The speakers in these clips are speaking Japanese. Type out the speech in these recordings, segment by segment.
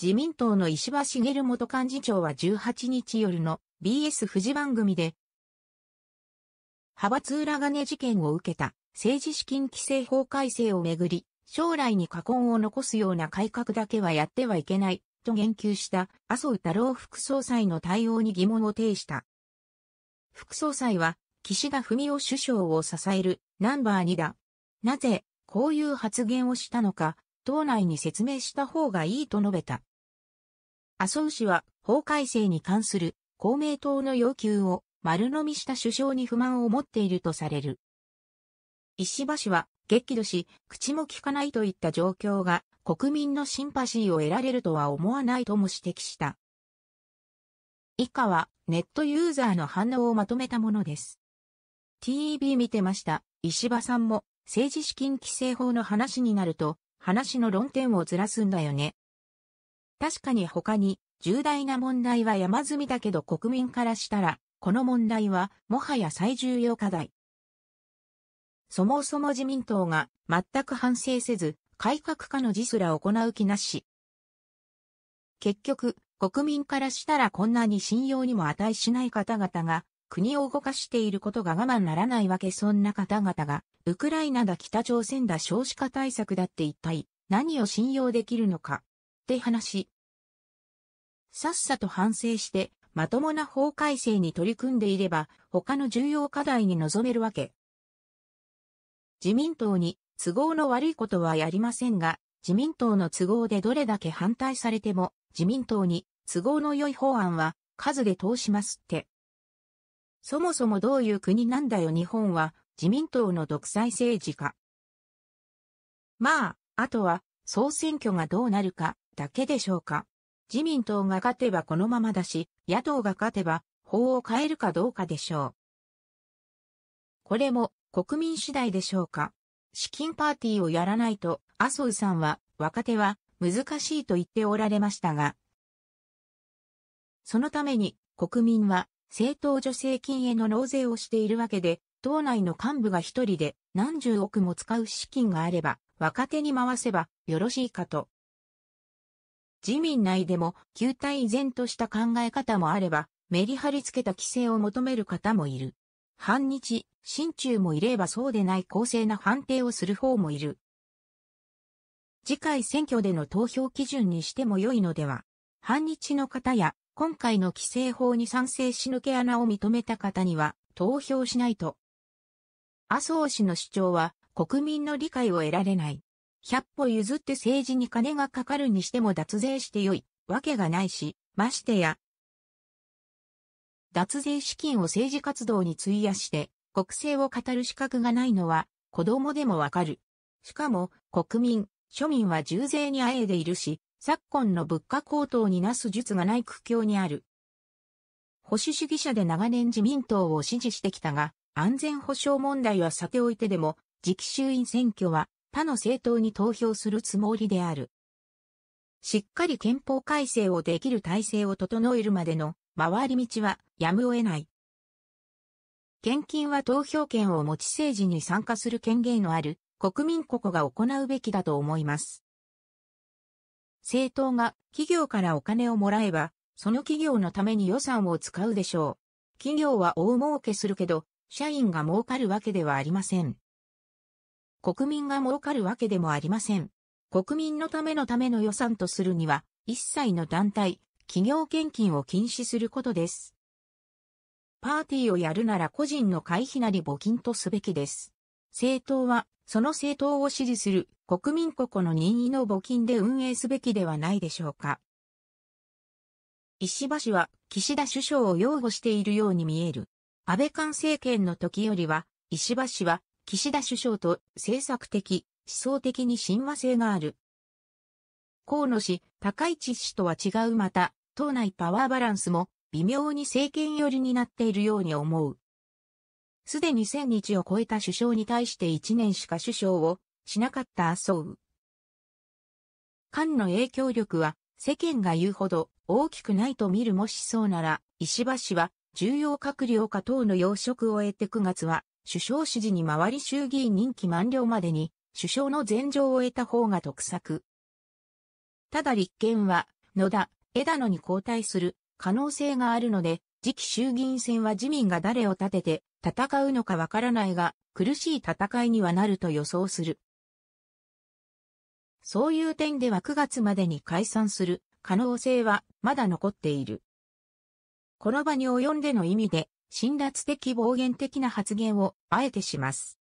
自民党の石破茂元幹事長は18日夜の BS 富士番組で、派閥裏金事件を受けた政治資金規正法改正をめぐり、将来に禍根を残すような改革だけはやってはいけないと言及した麻生太郎副総裁の対応に疑問を呈した。副総裁は岸田文雄首相を支えるナンバー2だ。なぜこういう発言をしたのか、党内に説明した方がいいと述べた。麻生氏は法改正に関する公明党の要求を丸飲みした首相に不満を持っているとされる。石破氏は激怒し、口も聞かないといった状況が国民のシンパシーを得られるとは思わないとも指摘した。以下はネットユーザーの反応をまとめたものです。TEB 見てました。石破さんも政治資金規正法の話になると話の論点をずらすんだよね。確かに他に重大な問題は山積みだけど国民からしたら、この問題はもはや最重要課題。そもそも自民党が全く反省せず、改革家の字すら行う気なし。結局、国民からしたらこんなに信用にも値しない方々が、国を動かしていることが我慢ならないわけそんな方々が、ウクライナだ北朝鮮だ少子化対策だって一体何を信用できるのかって話、さっさと反省して、まともな法改正に取り組んでいれば、他の重要課題に臨めるわけ。自民党に都合の悪いことはやりませんが、自民党の都合でどれだけ反対されても、自民党に都合の良い法案は数で通しますって。そもそもどういう国なんだよ日本は自民党の独裁政治家。まあ、あとは総選挙がどうなるかだけでしょうか。自民党が勝てばこのままだし、野党が勝てば法を変えるかどうかでしょう。これも国民次第でしょうか。資金パーティーをやらないと、麻生さんは若手は難しいと言っておられましたが、そのために国民は政党助成金への納税をしているわけで、党内の幹部が一人で何十億も使う資金があれば、若手に回せばよろしいかと自民内でも旧体依然とした考え方もあれば、メリハリつけた規制を求める方もいる。反日、親中もいればそうでない公正な判定をする方もいる。次回選挙での投票基準にしても良いのでは、反日の方や今回の規制法に賛成し抜け穴を認めた方には投票しないと。麻生氏の主張は国民の理解を得られない。百歩譲って政治に金がかかるにしても脱税してよい、わけがないし、ましてや。脱税資金を政治活動に費やして、国政を語る資格がないのは、子供でもわかる。しかも、国民、庶民は重税にあえいでいるし、昨今の物価高騰になす術がない苦境にある。保守主義者で長年自民党を支持してきたが、安全保障問題はさておいてでも、次期衆院選挙は他の政党に投票するつもりである。しっかり憲法改正をできる体制を整えるまでの回り道はやむを得ない。献金は投票権を持ち政治に参加する権限のある国民国が行うべきだと思います。政党が企業からお金をもらえば、その企業のために予算を使うでしょう。企業は大儲けするけど、社員が儲かるわけではありません。国民が儲かるわけでもありません。国民のためのための予算とするには、一切の団体、企業献金を禁止することです。パーティーをやるなら個人の会費なり募金とすべきです。政党は、その政党を支持する国民個々の任意の募金で運営すべきではないでしょうか。石破氏は岸田首相を擁護しているように見える。安倍官政権の時よりは、石破氏は岸田首相と政策的、思想的に親和性がある。河野氏、高市氏とは違うまた、党内パワーバランスも微妙に政権寄りになっているように思う。すでに1000日を超えた首相に対して1年しか首相をしなかった麻生。菅の影響力は世間が言うほど大きくないと見るもしそうなら、石破氏は重要閣僚か党の要職を得て9月は首相支持に回り衆議院任期満了までに、首相の前情を得た方が得策。ただ立憲は、野田、枝野に交代する可能性があるので、次期衆議院選は自民が誰を立てて戦うのかわからないが、苦しい戦いにはなると予想する。そういう点では9月までに解散する可能性はまだ残っている。この場に及んでの意味で辛辣的暴言的な発言をあえてします。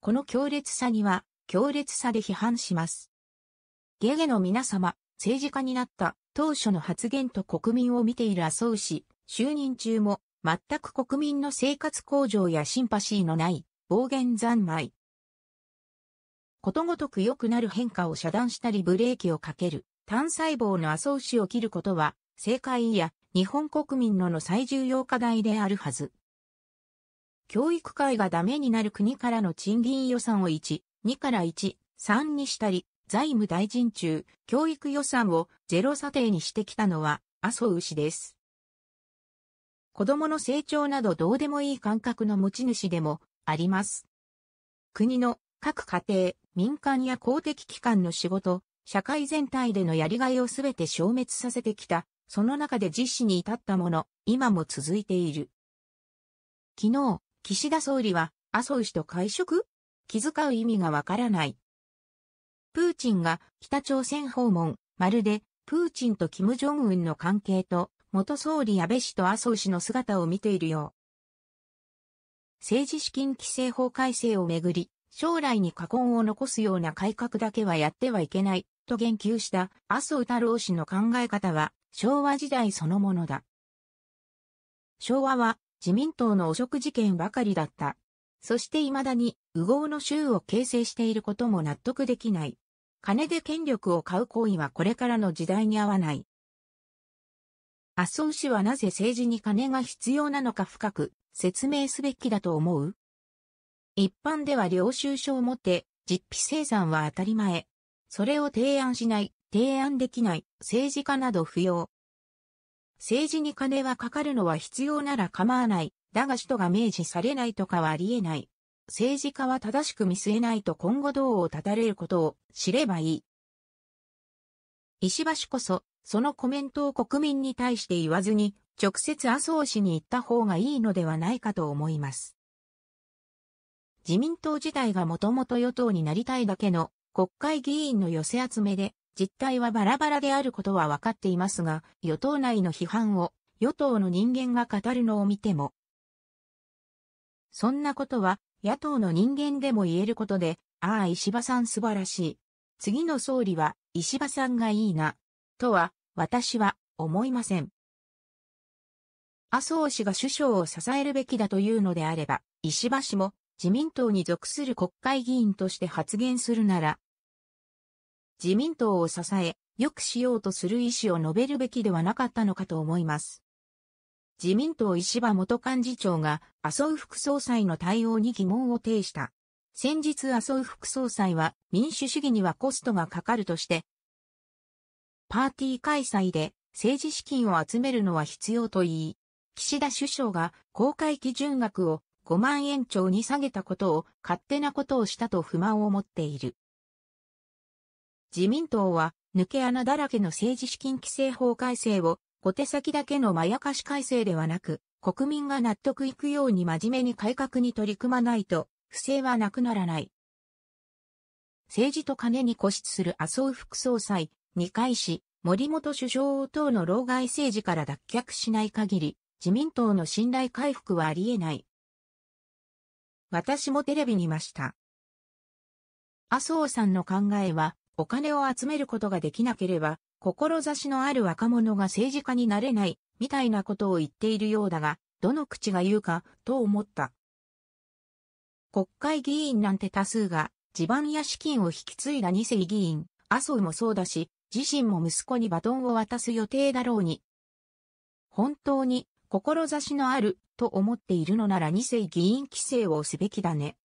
この強烈さには、強烈さで批判します。ゲゲの皆様、政治家になった当初の発言と国民を見ている麻生氏、就任中も、全く国民の生活向上やシンパシーのない暴言三昧。ことごとく良くなる変化を遮断したりブレーキをかける単細胞の麻生氏を切ることは、政界や日本国民のの最重要課題であるはず。教育界がダメになる国からの賃金予算を1、2から1、3にしたり、財務大臣中、教育予算をゼロ査定にしてきたのは、麻生氏です。子供の成長などどうでもいい感覚の持ち主でもあります。国の各家庭、民間や公的機関の仕事、社会全体でのやりがいをすべて消滅させてきたその中で実施に至ったもの、今も続いている。昨日、岸田総理は、麻生氏と会食気遣う意味がわからない。プーチンが北朝鮮訪問、まるで、プーチンと金正恩の関係と、元総理安倍氏と麻生氏の姿を見ているよう。政治資金規正法改正をめぐり、将来に禍根を残すような改革だけはやってはいけない、と言及した麻生太郎氏の考え方は、昭和時代そのものだ。昭和は自民党の汚職事件ばかりだった。そして未だに、右往の州を形成していることも納得できない。金で権力を買う行為はこれからの時代に合わない。麻生氏はなぜ政治に金が必要なのか深く説明すべきだと思う一般では領収書を持って実費生産は当たり前。それを提案しない提案できない、政治家など不要。政治に金はかかるのは必要なら構わない。だが首都が明示されないとかはありえない。政治家は正しく見据えないと今後どうを立たれることを知ればいい。石橋こそ、そのコメントを国民に対して言わずに、直接麻生氏に行った方がいいのではないかと思います。自民党自体がもともと与党になりたいだけの国会議員の寄せ集めで、実態はバラバラであることは分かっていますが、与党内の批判を与党の人間が語るのを見ても、そんなことは野党の人間でも言えることで、ああ石破さん素晴らしい。次の総理は石破さんがいいな、とは私は思いません。麻生氏が首相を支えるべきだというのであれば、石破氏も自民党に属する国会議員として発言するなら、自民党を支え、良くしようとする意思を述べるべきではなかったのかと思います。自民党石破元幹事長が麻生副総裁の対応に疑問を呈した。先日麻生副総裁は民主主義にはコストがかかるとして、パーティー開催で政治資金を集めるのは必要と言い、岸田首相が公開基準額を5万円超に下げたことを勝手なことをしたと不満を持っている。自民党は抜け穴だらけの政治資金規正法改正を小手先だけのまやかし改正ではなく、国民が納得いくように真面目に改革に取り組まないと、不正はなくならない。政治と金に固執する麻生副総裁、二階氏、森本首相を党の老害政治から脱却しない限り、自民党の信頼回復はあり得ない。私もテレビにました。麻生さんの考えは、お金を集めることができなければ、志のある若者が政治家になれない、みたいなことを言っているようだが、どの口が言うか、と思った。国会議員なんて多数が、地盤や資金を引き継いだ二世議員、麻生もそうだし、自身も息子にバトンを渡す予定だろうに。本当に、志のある、と思っているのなら二世議員規制をすべきだね。